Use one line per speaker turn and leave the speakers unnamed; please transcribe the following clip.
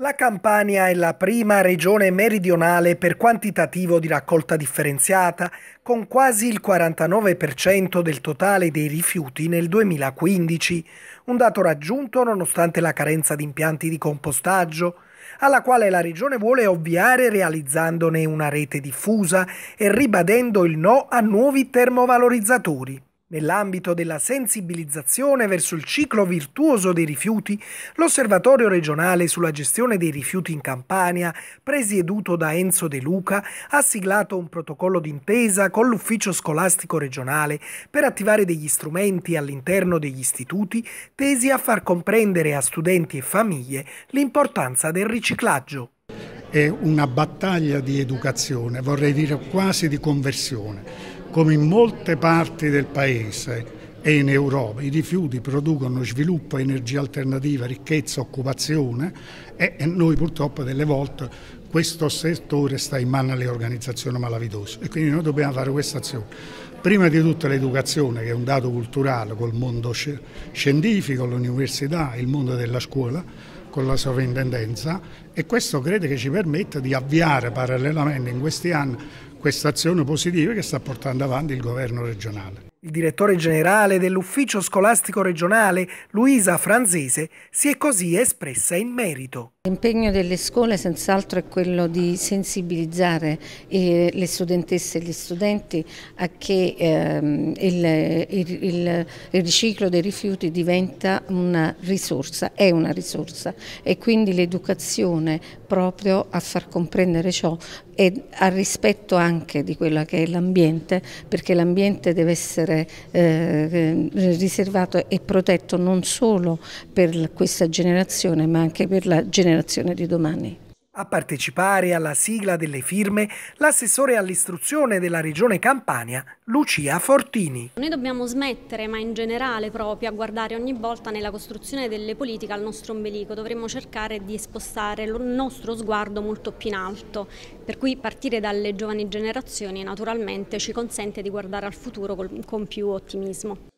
La Campania è la prima regione meridionale per quantitativo di raccolta differenziata, con quasi il 49% del totale dei rifiuti nel 2015, un dato raggiunto nonostante la carenza di impianti di compostaggio, alla quale la regione vuole ovviare realizzandone una rete diffusa e ribadendo il no a nuovi termovalorizzatori. Nell'ambito della sensibilizzazione verso il ciclo virtuoso dei rifiuti, l'Osservatorio regionale sulla gestione dei rifiuti in Campania, presieduto da Enzo De Luca, ha siglato un protocollo d'intesa con l'Ufficio scolastico regionale per attivare degli strumenti all'interno degli istituti tesi a far comprendere a studenti e famiglie l'importanza del riciclaggio. È una battaglia di educazione,
vorrei dire quasi di conversione come in molte parti del Paese e in Europa i rifiuti producono sviluppo, energia alternativa, ricchezza, occupazione e noi purtroppo delle volte questo settore sta in mano alle organizzazioni malavitose e quindi noi dobbiamo fare questa azione. Prima di tutto l'educazione che è un dato culturale col mondo scientifico, l'università, il mondo della scuola, con la sovrintendenza e questo credo che ci permetta di avviare parallelamente in questi anni
questa azione positiva che sta portando avanti il governo regionale. Il direttore generale dell'ufficio scolastico regionale, Luisa Franzese, si è così espressa in merito.
L'impegno delle scuole senz'altro è quello di sensibilizzare eh, le studentesse e gli studenti a che ehm, il, riciclo dei rifiuti diventa una risorsa, è una risorsa e quindi l'educazione proprio a far comprendere ciò e al rispetto anche di quello che è l'ambiente perché l'ambiente deve essere eh, eh, riservato e protetto non solo per questa generazione ma anche per la generazione generazione di domani.
A partecipare alla sigla delle firme l'assessore all'istruzione della regione Campania, Lucia Fortini.
Noi dobbiamo smettere, ma in generale proprio, a guardare ogni volta nella costruzione delle politiche al nostro ombelico. Dovremmo cercare di spostare il nostro sguardo molto più in alto, per cui partire dalle giovani generazioni naturalmente ci consente di guardare al futuro con più ottimismo.